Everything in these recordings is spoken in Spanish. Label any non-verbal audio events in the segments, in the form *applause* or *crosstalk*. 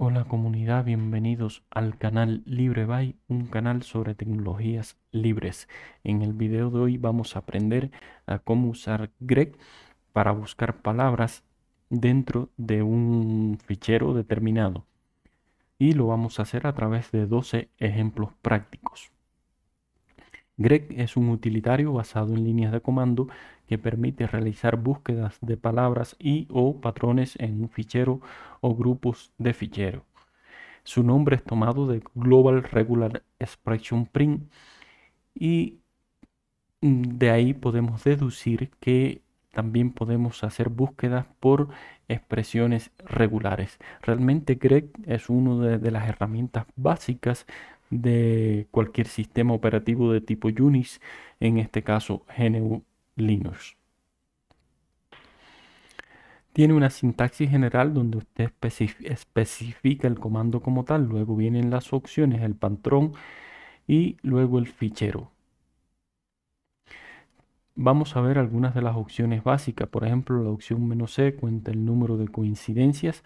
Hola comunidad, bienvenidos al canal LibreBy, un canal sobre tecnologías libres. En el video de hoy vamos a aprender a cómo usar grep para buscar palabras dentro de un fichero determinado. Y lo vamos a hacer a través de 12 ejemplos prácticos. grep es un utilitario basado en líneas de comando que permite realizar búsquedas de palabras y o patrones en un fichero o grupos de fichero. Su nombre es tomado de Global Regular Expression Print y mm, de ahí podemos deducir que también podemos hacer búsquedas por expresiones regulares. Realmente Greg es una de, de, las herramientas básicas de cualquier sistema operativo de tipo Unix, en este caso GNU Linux. Tiene una sintaxis general donde usted especifica el comando como tal, luego vienen las opciones, el patrón y luego el fichero. Vamos a ver algunas de las opciones básicas, por ejemplo la opción menos "-c", cuenta el número de coincidencias,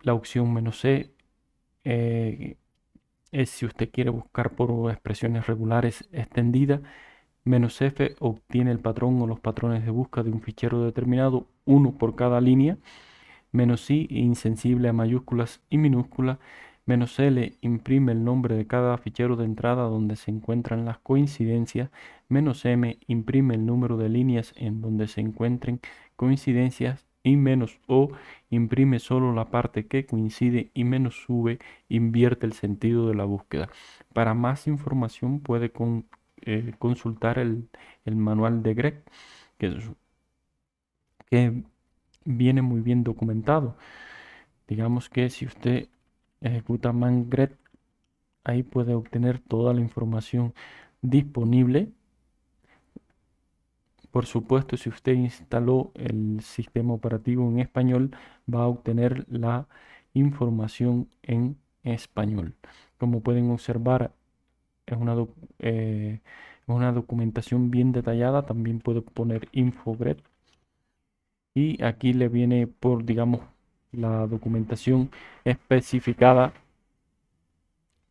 la opción menos "-c", eh, es si usted quiere buscar por expresiones regulares extendidas, menos f obtiene el patrón o los patrones de búsqueda de un fichero determinado, uno por cada línea, menos i insensible a mayúsculas y minúsculas, menos L imprime el nombre de cada fichero de entrada donde se encuentran las coincidencias, menos M imprime el número de líneas en donde se encuentren coincidencias y menos O imprime solo la parte que coincide y menos V invierte el sentido de la búsqueda. Para más información puede con eh, consultar el, manual de Greg, que, que viene muy bien documentado. Digamos que si usted ejecuta mangret, ahí puede obtener toda la información disponible. Por supuesto, si usted instaló el sistema operativo en español, va a obtener la información en español. Como pueden observar, es una, eh, una documentación bien detallada. También puedo poner infogred. Y aquí le viene por, digamos, la documentación especificada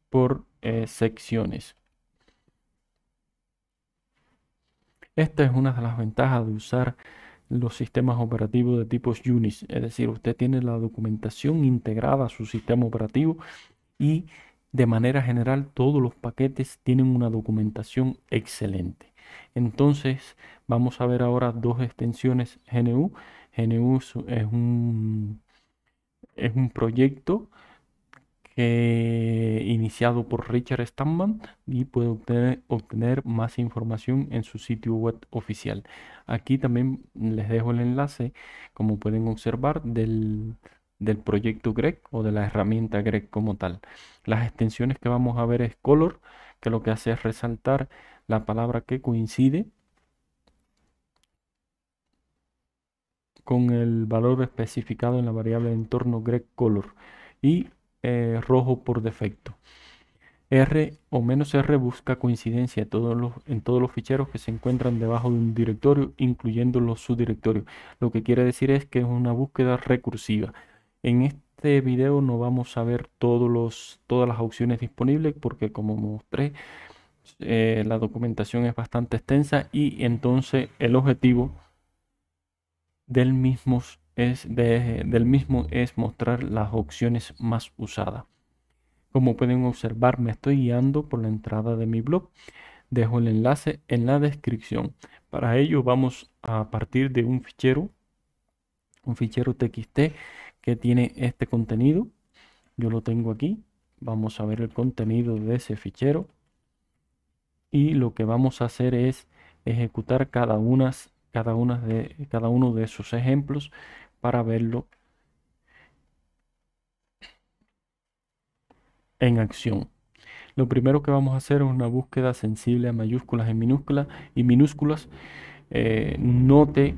por eh, secciones. Esta es una de las ventajas de usar los sistemas operativos de tipos Unix, es decir, usted tiene la documentación integrada a su sistema operativo y de manera general, todos los paquetes tienen una documentación excelente. Entonces, vamos a ver ahora dos extensiones GNU. GNU es un, es un proyecto iniciado por Richard Stanman y puede obtener más información en su sitio web oficial. Aquí también les dejo el enlace, como pueden observar, del, del proyecto GREC o de la herramienta GREC como tal. Las extensiones que vamos a ver es color, que lo que hace es resaltar la palabra que coincide con el valor especificado en la variable de entorno grep color y eh, rojo por defecto. R o menos R busca coincidencia todos, los, en todos los ficheros que se encuentran debajo de un directorio, incluyendo los subdirectorios. Lo que quiere decir es que es una búsqueda recursiva. En este video no vamos a ver todos todas las opciones disponibles porque como mostré, eh, la documentación es bastante extensa y entonces el objetivo del mismo es mostrar las opciones más usadas. Como pueden observar, me estoy guiando por la entrada de mi blog. Dejo el enlace en la descripción. Para ello vamos a partir de un fichero, un fichero TXT que tiene este contenido. Yo lo tengo aquí. Vamos a ver el contenido de ese fichero. Y lo que vamos a hacer es ejecutar cada, unas, cada, una de, cada uno de esos ejemplos para verlo en acción. Lo primero que vamos a hacer es una búsqueda sensible a mayúsculas y minúsculas y minúsculas. Eh, note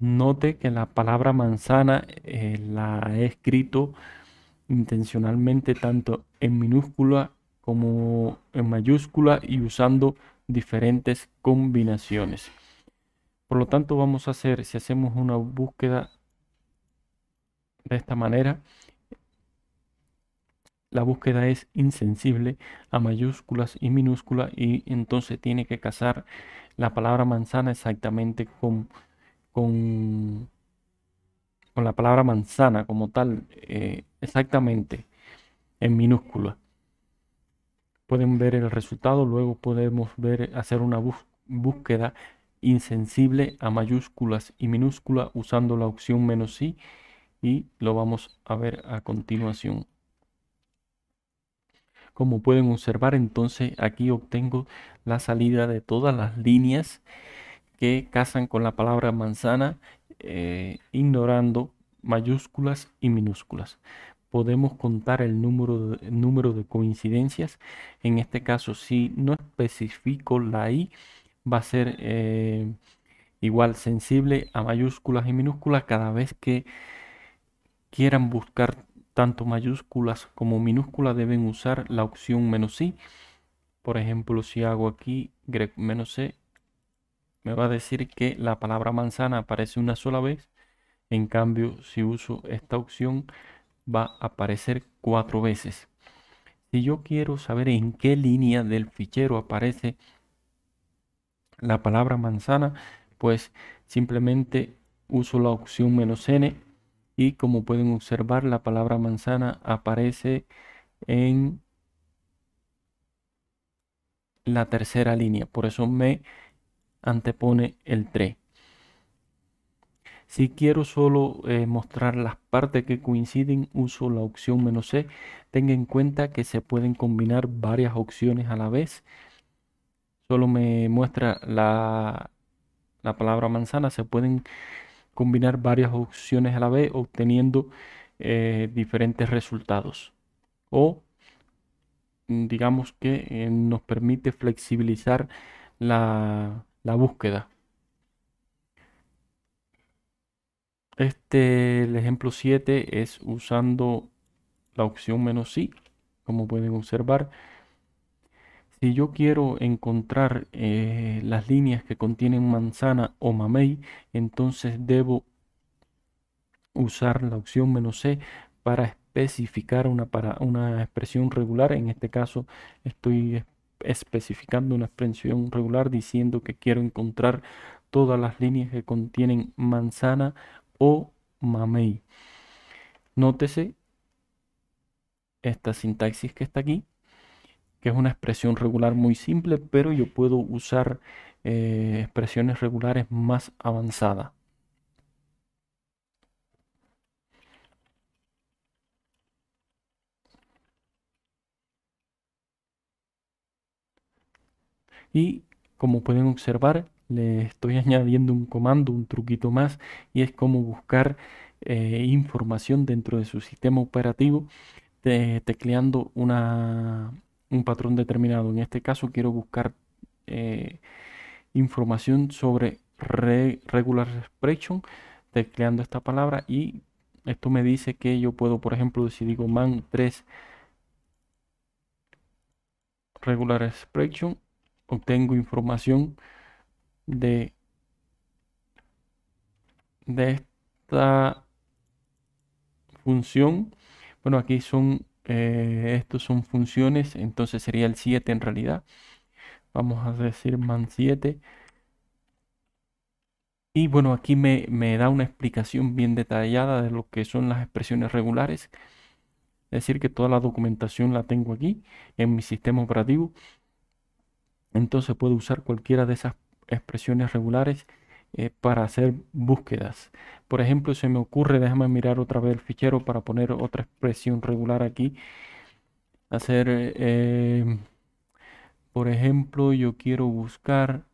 Note que la palabra manzana eh, la he escrito intencionalmente tanto en minúscula como en mayúscula y usando diferentes combinaciones. Por lo tanto, vamos a hacer, si hacemos una búsqueda de esta manera, la búsqueda es insensible a mayúsculas y minúsculas y entonces tiene que casar la palabra manzana exactamente con con, la palabra manzana como tal, eh, exactamente, en minúscula. Pueden ver el resultado, luego podemos ver, hacer una búsqueda insensible a mayúsculas y minúsculas usando la opción menos y y lo vamos a ver a continuación. Como pueden observar, entonces aquí obtengo la salida de todas las líneas que casan con la palabra manzana, eh, ignorando mayúsculas y minúsculas. Podemos contar el número, de, número de coincidencias. En este caso, si no especifico la I, va a ser eh, igual sensible a mayúsculas y minúsculas cada vez que quieran buscar tanto mayúsculas como minúsculas deben usar la opción menos i. Por ejemplo, si hago aquí grep menos c, me va a decir que la palabra manzana aparece una sola vez. En cambio, si uso esta opción, va a aparecer cuatro veces. Si yo quiero saber en qué línea del fichero aparece la palabra manzana, pues simplemente uso la opción menos "-n", y como pueden observar, la palabra manzana aparece en la tercera línea. Por eso me antepone el 3. Si quiero solo eh, mostrar las partes que coinciden, uso la opción menos C. Tenga en cuenta que se pueden combinar varias opciones a la vez. Solo me muestra la, la palabra manzana. Se pueden combinar varias opciones a la vez obteniendo eh, diferentes resultados. O mm, digamos que eh, nos permite flexibilizar la, la búsqueda. Este, el ejemplo 7 es usando la opción menos y como pueden observar. Si yo quiero encontrar eh, las líneas que contienen manzana o mamey, entonces debo usar la opción menos C para especificar una, para una expresión regular. En este caso estoy especificando una expresión regular diciendo que quiero encontrar todas las líneas que contienen manzana o mamey. Nótese esta sintaxis que está aquí, que es una expresión regular muy simple, pero yo puedo usar eh, expresiones regulares más avanzadas. y como pueden observar le estoy *laughs* añadiendo un comando, un truquito más y es como buscar eh, información dentro de su sistema operativo tecleando un patrón determinado. En este caso quiero buscar eh, información sobre regular expression tecleando esta palabra y esto me dice que yo puedo, por ejemplo, si digo man 3 regular expression obtengo información de, de esta función. Bueno, aquí son, eh, estos son funciones, entonces sería el 7 en realidad. Vamos a decir man 7. Y bueno, aquí me, me, da una explicación bien detallada de lo que son las expresiones regulares. Es decir, que toda la documentación la tengo aquí en mi sistema operativo entonces puedo usar cualquiera de esas expresiones regulares eh, para hacer búsquedas. Por ejemplo, se me ocurre, déjame mirar otra vez el fichero para poner otra expresión regular aquí. Hacer, eh, eh, por ejemplo, yo quiero buscar...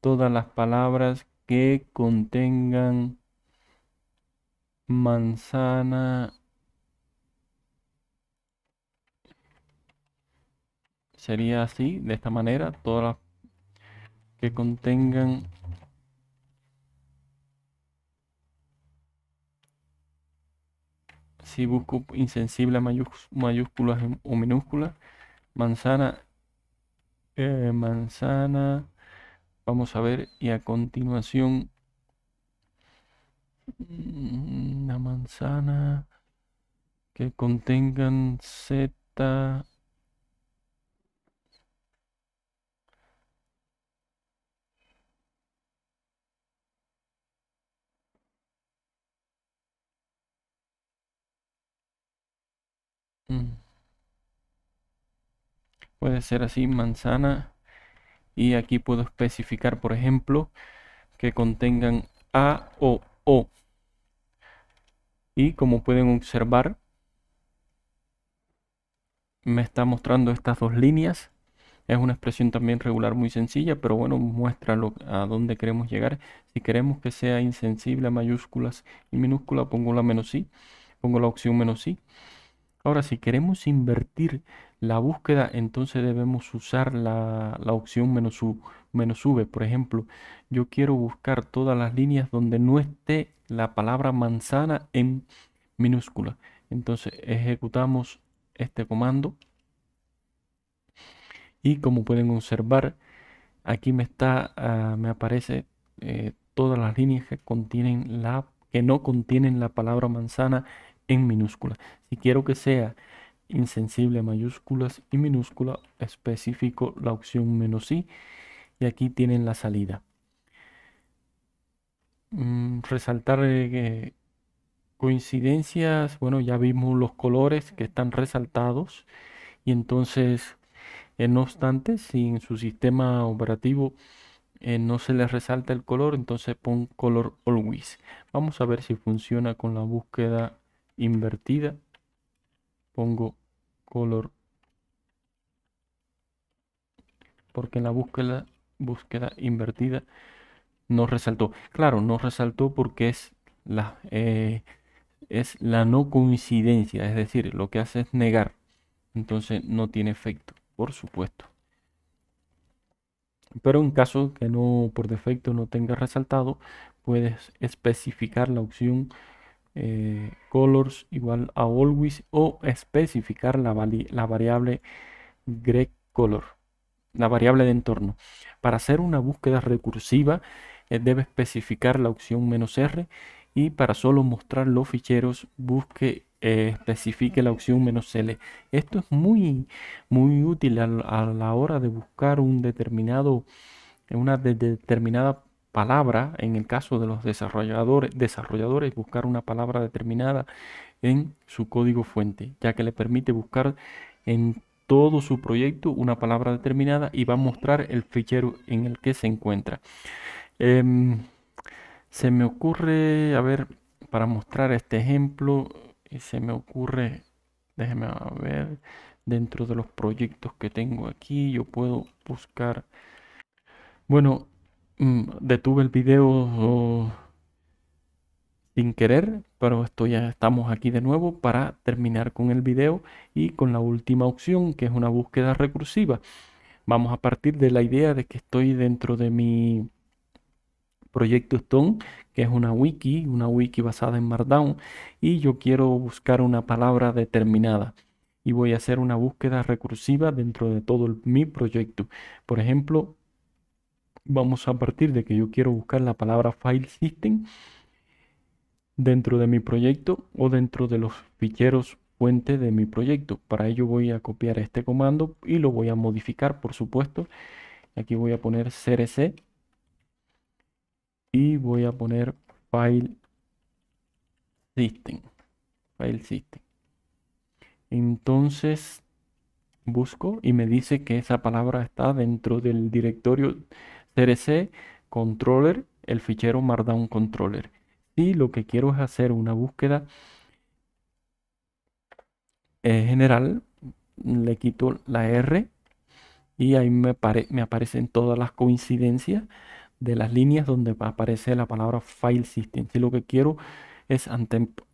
todas las palabras que contengan manzana sería así, de esta manera, todas las que contengan si busco insensible a mayúsculas o minúsculas, manzana, eh, manzana, vamos a ver, y a continuación, mm, una manzana que contengan Z, puede ser así manzana y aquí puedo especificar por ejemplo que contengan A o O y como pueden observar me está mostrando estas dos líneas es una expresión también regular muy sencilla pero bueno muestra a dónde queremos llegar si queremos que sea insensible a mayúsculas y minúsculas pongo la menos i pongo la opción menos i ahora si queremos invertir la búsqueda, entonces debemos usar la, opción menos, u, menos V. Por ejemplo, yo quiero buscar todas las líneas donde no esté la palabra manzana en minúscula. Entonces ejecutamos este comando. Y como pueden observar, aquí me está, ah, me aparece eh, todas las líneas que contienen la que no contienen la palabra manzana en minúscula. Si quiero que sea insensible mayúsculas y minúsculas específico la opción menos i y aquí tienen la salida. Mm, resaltar eh, coincidencias, bueno, ya vimos los colores que están resaltados y entonces, eh, no obstante, si en su sistema operativo eh, no se les resalta el color, entonces pon color always. Vamos a ver si funciona con la búsqueda invertida pongo color porque en la búsqueda, búsqueda invertida no resaltó. Claro, no resaltó porque es la, eh, es la no coincidencia, es decir, lo que hace es negar. Entonces no tiene efecto, por supuesto. Pero en caso que no por defecto no tenga resaltado, puedes especificar la opción eh, colors igual a always o especificar la, la variable grec color, la variable de entorno. Para hacer una búsqueda recursiva eh, debe especificar la opción "-r", y para solo mostrar los ficheros busque eh, especifique la opción menos "-l". Esto es muy, muy útil a, la hora de buscar un determinado, una determinada palabra, en el caso de los desarrolladores, desarrolladores, buscar una palabra determinada en su código fuente, ya que le permite buscar en todo su proyecto una palabra determinada y va a mostrar el fichero en el que se encuentra. Em, se me ocurre, a ver, para mostrar este ejemplo, eh, se me ocurre, déjeme ver, dentro de los proyectos que tengo aquí, yo puedo buscar, bueno, Mm, detuve el video sin querer, pero esto ya estamos aquí de nuevo para terminar con el video y con la última opción que es una búsqueda recursiva. Vamos a partir de la idea de que estoy dentro de mi proyecto Stone, que es una wiki, una wiki basada en Markdown, y yo quiero buscar una palabra determinada y voy a hacer una búsqueda recursiva dentro de todo mi proyecto. Por ejemplo, vamos a partir de que yo quiero buscar la palabra file system dentro de mi proyecto o dentro de los ficheros fuente de mi proyecto. Para ello voy a copiar este comando y lo voy a modificar, por supuesto. Aquí voy a poner crc y voy a poner file system. File system. Entonces busco y me dice que esa palabra está dentro del directorio crc controller, el fichero markdown controller. Si lo que quiero es hacer una búsqueda eh, general, le quito la R y ahí me, me aparecen todas las coincidencias de las líneas donde aparece la palabra file system. Si lo que quiero es,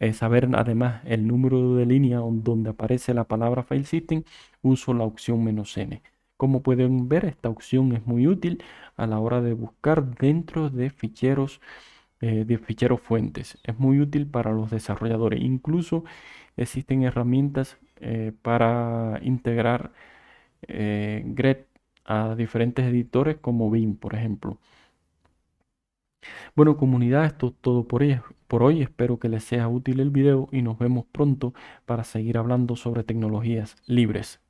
es saber además el número de línea donde aparece la palabra file system, uso la opción menos "-n". Como pueden ver, esta opción es muy útil a la hora de buscar dentro de ficheros eh, de ficheros fuentes. Es muy útil para los desarrolladores. Incluso existen herramientas eh, para integrar eh, a diferentes editores como BIM, por ejemplo. Bueno, comunidad, esto es todo por Por hoy espero que les sea útil el video y nos vemos pronto para seguir hablando sobre tecnologías libres.